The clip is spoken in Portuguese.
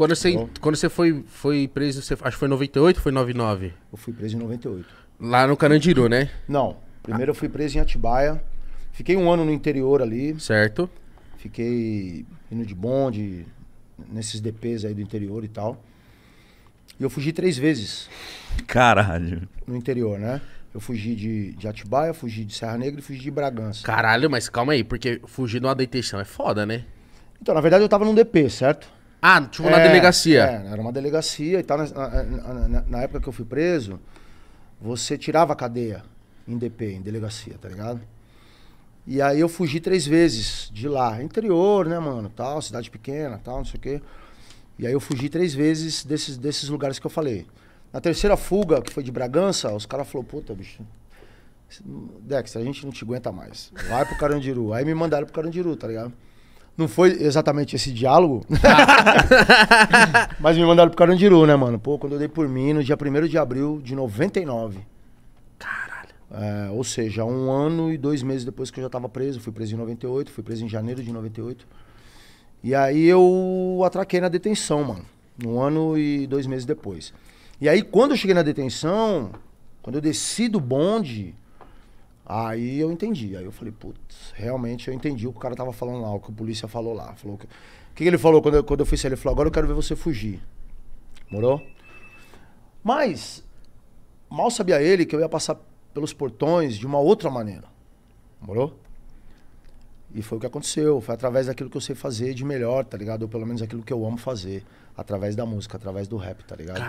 Quando você, quando você foi, foi preso, você, acho que foi em 98 ou foi em 99? Eu fui preso em 98. Lá no Carandiru, né? Não. Primeiro eu fui preso em Atibaia. Fiquei um ano no interior ali. Certo. Fiquei indo de bonde, nesses DPs aí do interior e tal. E eu fugi três vezes. Caralho. No interior, né? Eu fugi de, de Atibaia, fugi de Serra Negra e fugi de Bragança. Caralho, mas calma aí, porque fugir de uma detenção é foda, né? Então, na verdade, eu tava num DP, certo? Ah, tipo é, na delegacia. É, era uma delegacia e tal. Na, na, na, na, época que eu fui preso, você tirava a cadeia em DP, em delegacia, tá ligado? E aí eu fugi três vezes de lá. Interior, né, mano? Tal, cidade pequena, tal, não sei o quê. E aí eu fugi três vezes desses, desses lugares que eu falei. Na terceira fuga, que foi de Bragança, os caras falaram, puta, bicho. Dexter, a gente não te aguenta mais. Vai pro Carandiru. Aí me mandaram pro Carandiru, tá ligado? Não foi exatamente esse diálogo. Mas me mandaram pro Carandiru, né, mano? Pô, quando eu dei por mim, no dia 1 de abril de 99. Caralho. É, ou seja, um ano e dois meses depois que eu já tava preso. Fui preso em 98, fui preso em janeiro de 98. E aí eu atraquei na detenção, mano. Um ano e dois meses depois. E aí, quando eu cheguei na detenção, quando eu desci do bonde, Aí eu entendi. Aí eu falei, putz, realmente eu entendi o que o cara tava falando lá, o que a polícia falou lá. Falou que... O que, que ele falou quando eu, quando eu fui sair? Ele falou, agora eu quero ver você fugir. Morou? Mas, mal sabia ele que eu ia passar pelos portões de uma outra maneira. Morou? E foi o que aconteceu. Foi através daquilo que eu sei fazer de melhor, tá ligado? Ou pelo menos aquilo que eu amo fazer. Através da música, através do rap, tá ligado?